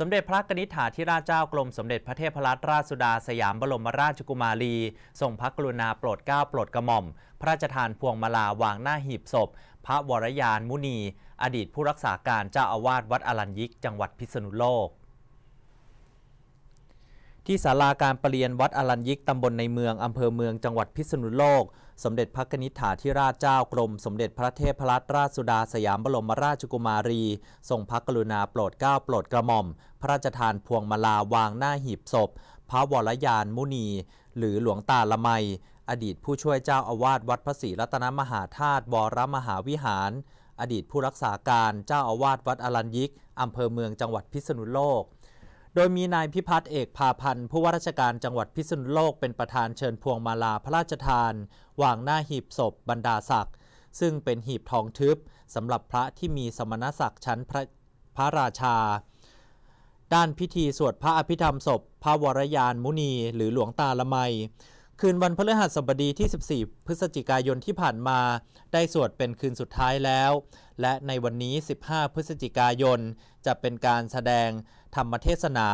สมเด็จพระกนิษฐาธิราชเจ้ากรมสมเด็จพระเทพรัตนราชสุดาสยามบรมราชกุมารีทรงพระกรุณาโปรดเกล้าโปรดกระหม่อม พระราชทานพวงมาลาวางหน้าหีบศพ พระวรยานมุนี อดีตผู้รักษาการเจ้าอาวาสวัดอลัญยิก จังหวัดพิษณุโลกที่ศาลาการประเรียนวัดอลัญยิกตำบลในเมือง อำเภอเมืองจังหวัดพิษณุโลก สมเด็จพระนิธิถาธิราชเจ้ากรม สมเด็จพระเทพรัตนราชสุดาสยามบรมราชกุมารี ทรงพระกรุณาโปรดเกล้าโปรดกระหม่อม พระราชทานพวงมาลาวางหน้าหีบศพ พระวรยานมุนี หรือหลวงตาละไมอดีตผู้ช่วยเจ้าอาวาสวัดพระศรีรัตนมหาธาตุวรมหาวิหาร อดีตผู้รักษาการเจ้าอาวาสวัดอลัญยิกอำเภอเมืองจังหวัดพิษณุโลกโดยมีนายพิพัฒน์เอกพาพันธ์ผู้ว่าราชการจังหวัดพิษณุโลกเป็นประธานเชิญพวงมาลาพระราชทานวางหน้าหีบศพบรรดาศักดิ์ซึ่งเป็นหีบทองทึบ สำหรับพระที่มีสมณศักดิ์ชั้นพระพระราชา ด้านพิธีสวดพระอภิธรรมศพพระวรยานมุนีหรือหลวงตาละไม คืนวันพฤหัสบดีที่ 14 พฤศจิกายนที่ผ่านมา ได้สวดเป็นคืนสุดท้ายแล้ว และในวันนี้ 15 พฤศจิกายนจะเป็นการแสดงธรรมเทศนา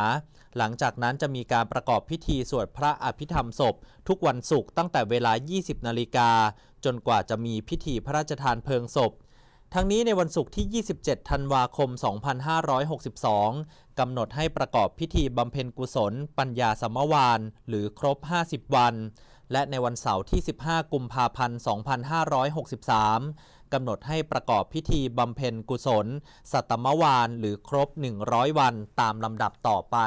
หลังจากนั้นจะมีการประกอบพิธีสวดพระอภิธรรมศพ ทุกวันศุกร์ตั้งแต่เวลา 20 นาฬิกา จนกว่าจะมีพิธีพระราชทานเพลิงศพ ทั้งนี้ในวันศุกร์ที่ 27 ธันวาคม 2562 กำหนดให้ประกอบพิธีบำเพ็ญกุศล ปัญญาสมวานหรือครบ 50 วันและในวันเสาร์ที่ 15 กุมภาพันธ์ 2563 กำหนดให้ประกอบพิธีบำเพ็ญกุศลสัตมวานหรือครบ 100 วันตามลำดับต่อไป